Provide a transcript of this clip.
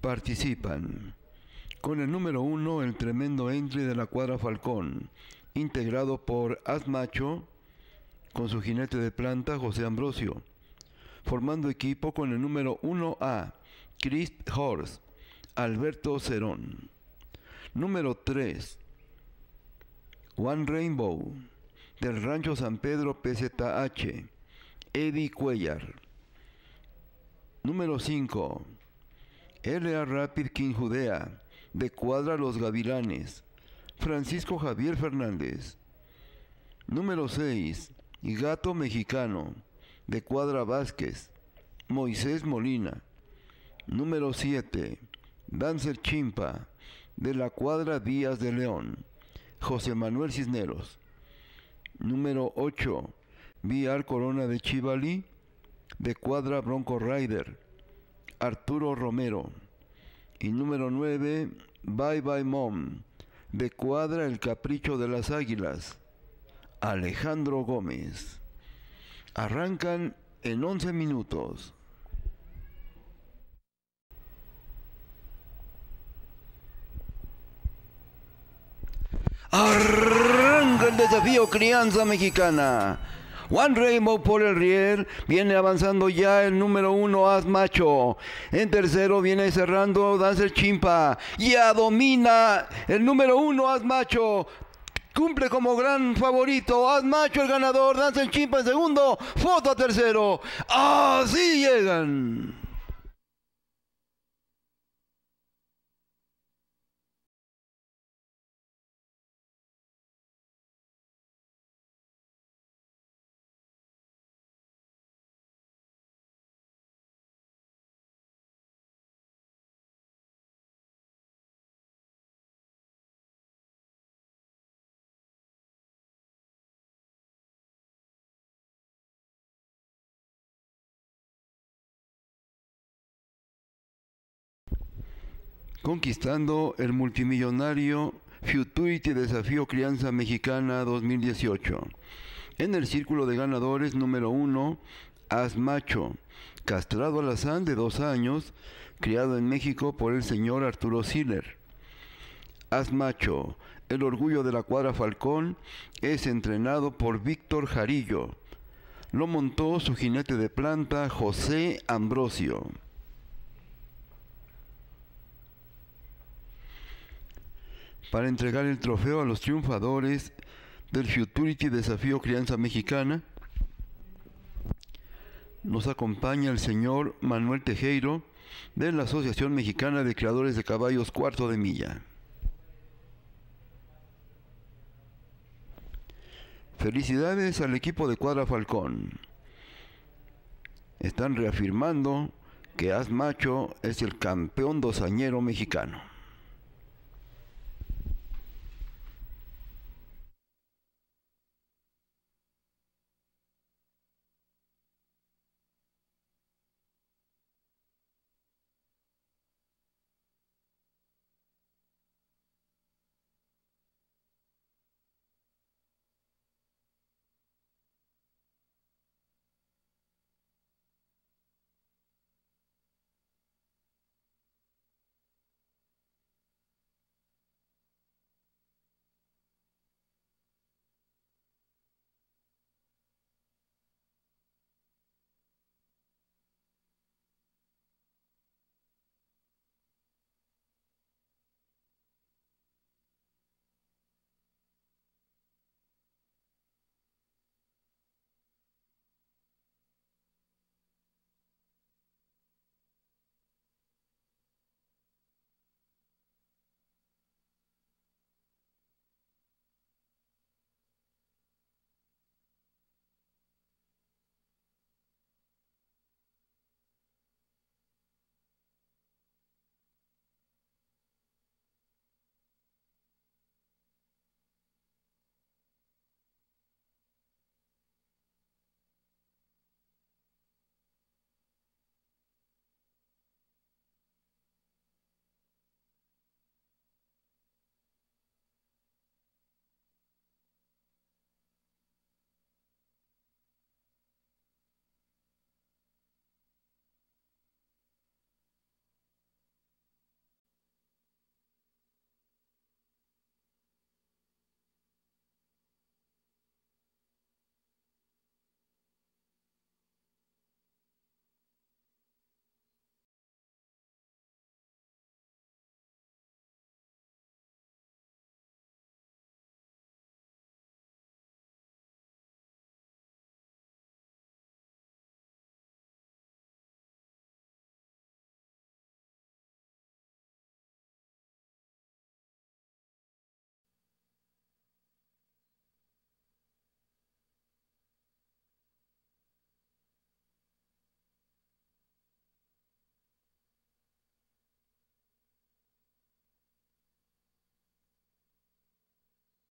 Participan con el número uno el tremendo entry de la cuadra Falcón, integrado por Azmacho con su jinete de planta José Ambrosio, formando equipo con el número 1A Chris Horst, Alberto Cerón. Número 3 One Rainbow del Rancho San Pedro PZH, Eddie Cuellar. Número 5 L.A. Rapid King Judea, de Cuadra Los Gavilanes, Francisco Javier Fernández. Número 6. Gato Mexicano, de Cuadra Vázquez, Moisés Molina. Número 7. Dancer Chimpa, de la Cuadra Díaz de León, José Manuel Cisneros. Número 8. Vial Corona de Chivalí, de Cuadra Bronco Rider, Arturo Romero. Y número 9, Bye Bye Mom, de Cuadra El Capricho de las Águilas, Alejandro Gómez. Arrancan en 11 minutos. Arranca el desafío Crianza Mexicana Juan Reymo por el riel, viene avanzando ya el número uno As Macho. En tercero viene cerrando el Chimpa. Ya domina el número uno As Macho cumple como gran favorito. Macho el ganador, Danza el Chimpa en segundo, Foto a tercero. Así llegan. conquistando el multimillonario Futurity Desafío Crianza Mexicana 2018. En el círculo de ganadores número 1, Asmacho, castrado alazán de dos años, criado en México por el señor Arturo Siller. Asmacho, el orgullo de la cuadra Falcón, es entrenado por Víctor Jarillo. Lo montó su jinete de planta José Ambrosio. para entregar el trofeo a los triunfadores del Futurity Desafío Crianza Mexicana. Nos acompaña el señor Manuel Tejero de la Asociación Mexicana de Creadores de Caballos Cuarto de Milla. Felicidades al equipo de Cuadra Falcón. Están reafirmando que Azmacho Macho es el campeón dosañero mexicano.